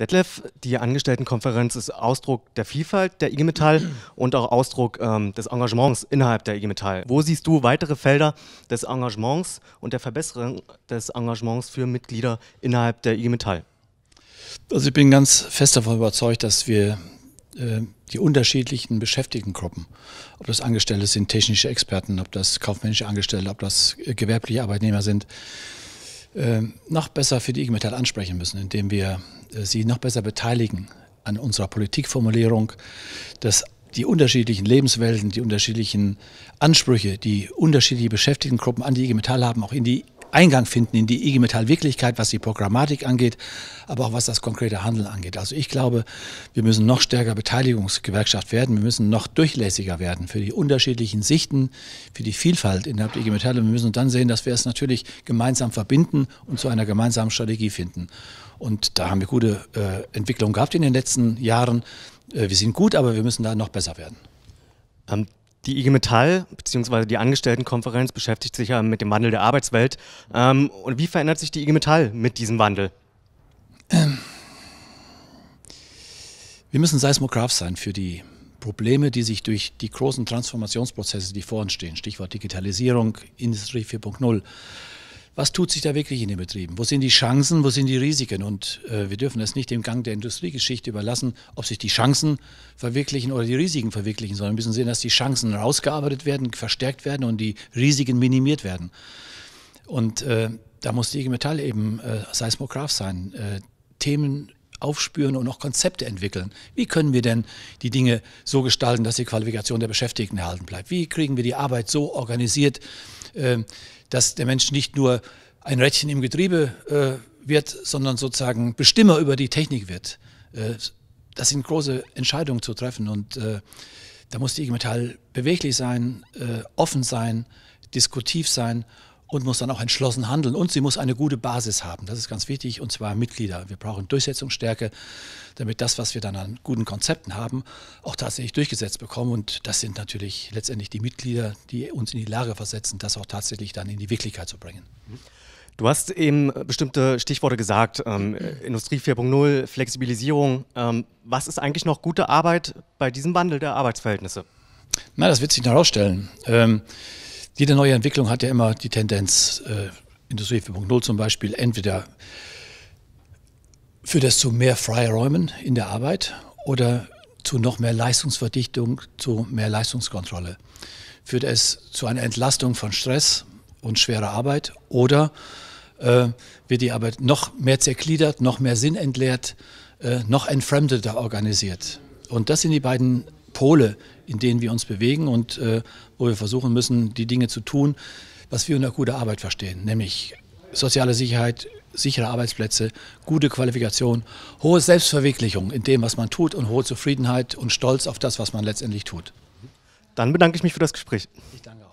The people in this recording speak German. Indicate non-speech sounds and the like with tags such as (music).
Detlef, die Angestelltenkonferenz ist Ausdruck der Vielfalt der IG Metall (clears throat) und auch Ausdruck ähm, des Engagements innerhalb der IG Metall. Wo siehst du weitere Felder des Engagements und der Verbesserung des Engagements für Mitglieder innerhalb der IG Metall? Also ich bin ganz fest davon überzeugt, dass wir äh, die unterschiedlichen Beschäftigtengruppen, ob das Angestellte sind, technische Experten, ob das kaufmännische Angestellte, ob das äh, gewerbliche Arbeitnehmer sind, äh, noch besser für die IG Metall ansprechen müssen, indem wir äh, sie noch besser beteiligen an unserer Politikformulierung, dass die unterschiedlichen Lebenswelten, die unterschiedlichen Ansprüche, die unterschiedliche Beschäftigtengruppen an die IG Metall haben, auch in die Eingang finden in die IG Metall Wirklichkeit, was die Programmatik angeht, aber auch was das konkrete Handeln angeht. Also ich glaube, wir müssen noch stärker Beteiligungsgewerkschaft werden, wir müssen noch durchlässiger werden für die unterschiedlichen Sichten, für die Vielfalt innerhalb der IG Metall und wir müssen dann sehen, dass wir es natürlich gemeinsam verbinden und zu einer gemeinsamen Strategie finden. Und da haben wir gute äh, Entwicklungen gehabt in den letzten Jahren. Äh, wir sind gut, aber wir müssen da noch besser werden. Ähm, die IG Metall bzw. die Angestelltenkonferenz beschäftigt sich ja mit dem Wandel der Arbeitswelt. Ähm, und wie verändert sich die IG Metall mit diesem Wandel? Ähm, wir müssen Seismograph sein für die Probleme, die sich durch die großen Transformationsprozesse, die vor uns stehen, Stichwort Digitalisierung, Industrie 4.0, was tut sich da wirklich in den Betrieben? Wo sind die Chancen, wo sind die Risiken? Und äh, wir dürfen es nicht dem Gang der Industriegeschichte überlassen, ob sich die Chancen verwirklichen oder die Risiken verwirklichen, sondern wir müssen sehen, dass die Chancen rausgearbeitet werden, verstärkt werden und die Risiken minimiert werden. Und äh, da muss die IG Metall eben äh, Seismograph sein, äh, Themen aufspüren und auch Konzepte entwickeln. Wie können wir denn die Dinge so gestalten, dass die Qualifikation der Beschäftigten erhalten bleibt? Wie kriegen wir die Arbeit so organisiert, ähm, dass der Mensch nicht nur ein Rädchen im Getriebe äh, wird, sondern sozusagen Bestimmer über die Technik wird. Äh, das sind große Entscheidungen zu treffen und äh, da muss die IG Metall beweglich sein, offen sein, diskutiv sein und muss dann auch entschlossen handeln. Und sie muss eine gute Basis haben. Das ist ganz wichtig, und zwar Mitglieder. Wir brauchen Durchsetzungsstärke, damit das, was wir dann an guten Konzepten haben, auch tatsächlich durchgesetzt bekommen. Und das sind natürlich letztendlich die Mitglieder, die uns in die Lage versetzen, das auch tatsächlich dann in die Wirklichkeit zu bringen. Du hast eben bestimmte Stichworte gesagt, ähm, Industrie 4.0, Flexibilisierung. Ähm, was ist eigentlich noch gute Arbeit bei diesem Wandel der Arbeitsverhältnisse? Na, das wird sich noch herausstellen. Ähm, jede neue Entwicklung hat ja immer die Tendenz, äh, Industrie 4.0 zum Beispiel, entweder führt das zu mehr Freiräumen in der Arbeit oder zu noch mehr Leistungsverdichtung, zu mehr Leistungskontrolle. Führt es zu einer Entlastung von Stress und schwerer Arbeit oder äh, wird die Arbeit noch mehr zergliedert, noch mehr sinnentleert, äh, noch entfremdeter organisiert? Und das sind die beiden Pole, in denen wir uns bewegen und äh, wo wir versuchen müssen, die Dinge zu tun, was wir unter guter Arbeit verstehen, nämlich soziale Sicherheit, sichere Arbeitsplätze, gute Qualifikation, hohe Selbstverwirklichung in dem, was man tut und hohe Zufriedenheit und Stolz auf das, was man letztendlich tut. Dann bedanke ich mich für das Gespräch. Ich danke auch.